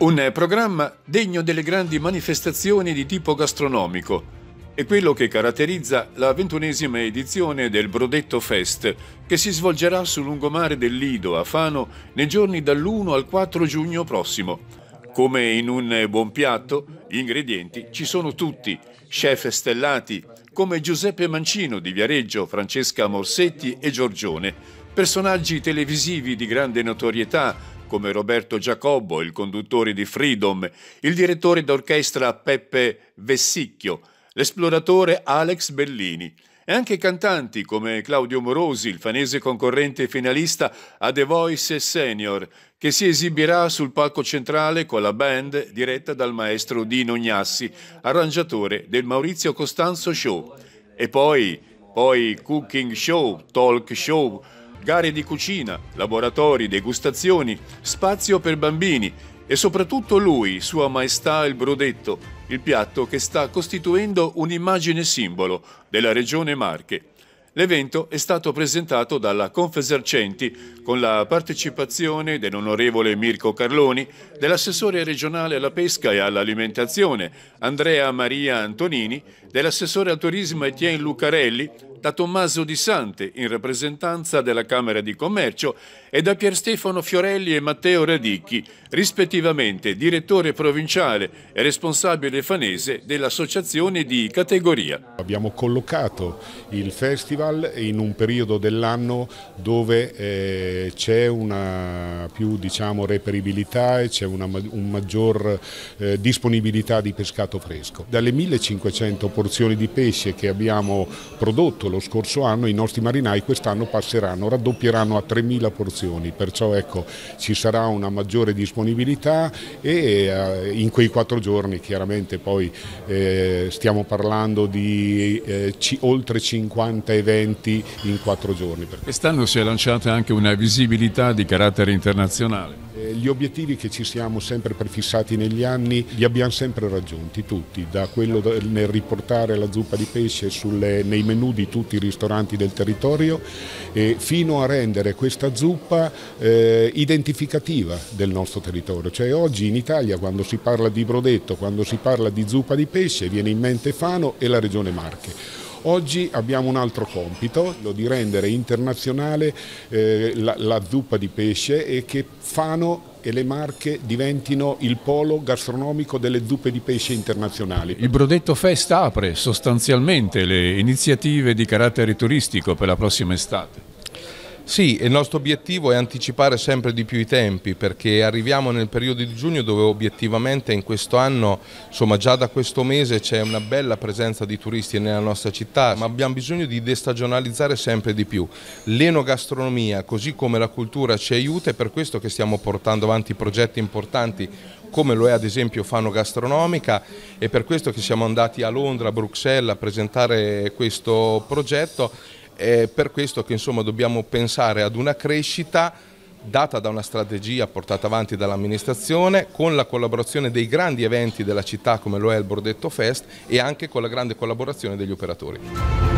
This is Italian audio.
Un programma degno delle grandi manifestazioni di tipo gastronomico. È quello che caratterizza la ventunesima edizione del Brodetto Fest, che si svolgerà sul lungomare del Lido a Fano nei giorni dall'1 al 4 giugno prossimo. Come in un buon piatto, gli ingredienti ci sono tutti, chef stellati come Giuseppe Mancino di Viareggio, Francesca Morsetti e Giorgione, personaggi televisivi di grande notorietà come Roberto Giacobbo, il conduttore di Freedom, il direttore d'orchestra Peppe Vessicchio, l'esploratore Alex Bellini e anche cantanti come Claudio Morosi, il fanese concorrente finalista a The Voice Senior, che si esibirà sul palco centrale con la band diretta dal maestro Dino Gnassi, arrangiatore del Maurizio Costanzo Show. E poi, poi cooking show, talk show, gare di cucina, laboratori, degustazioni, spazio per bambini e soprattutto lui, Sua Maestà il Brudetto, il piatto che sta costituendo un'immagine simbolo della regione Marche. L'evento è stato presentato dalla Confesercenti con la partecipazione dell'onorevole Mirko Carloni, dell'assessore regionale alla pesca e all'alimentazione Andrea Maria Antonini, dell'assessore al turismo Etienne Lucarelli, da Tommaso Di Sante in rappresentanza della Camera di Commercio e da Pier Stefano Fiorelli e Matteo Radicchi, rispettivamente direttore provinciale e responsabile fanese dell'associazione di categoria. Abbiamo collocato il festival in un periodo dell'anno dove eh, c'è una più diciamo, reperibilità e c'è una un maggior eh, disponibilità di pescato fresco. Dalle 1500 porzioni di pesce che abbiamo prodotto fatto lo scorso anno, i nostri marinai quest'anno passeranno, raddoppieranno a 3.000 porzioni, perciò ecco, ci sarà una maggiore disponibilità e eh, in quei quattro giorni chiaramente poi eh, stiamo parlando di eh, oltre 50 eventi in quattro giorni. Quest'anno si è lanciata anche una visibilità di carattere internazionale. Eh, gli obiettivi che ci siamo sempre prefissati negli anni li abbiamo sempre raggiunti tutti, da quello nel riportare la zuppa di pesce sulle, nei menù di tutti i ristoranti del territorio fino a rendere questa zuppa eh, identificativa del nostro territorio. Cioè oggi in Italia quando si parla di brodetto, quando si parla di zuppa di pesce viene in mente Fano e la regione Marche. Oggi abbiamo un altro compito, quello di rendere internazionale eh, la, la zuppa di pesce e che Fano e le Marche diventino il polo gastronomico delle zuppe di pesce internazionali. Il Brodetto Fest apre sostanzialmente le iniziative di carattere turistico per la prossima estate. Sì, il nostro obiettivo è anticipare sempre di più i tempi perché arriviamo nel periodo di giugno dove obiettivamente in questo anno, insomma già da questo mese c'è una bella presenza di turisti nella nostra città, ma abbiamo bisogno di destagionalizzare sempre di più. L'enogastronomia, così come la cultura ci aiuta è per questo che stiamo portando avanti progetti importanti come lo è ad esempio Fano Gastronomica e per questo che siamo andati a Londra, a Bruxelles a presentare questo progetto è per questo che insomma, dobbiamo pensare ad una crescita data da una strategia portata avanti dall'amministrazione con la collaborazione dei grandi eventi della città come lo è il Bordetto Fest e anche con la grande collaborazione degli operatori.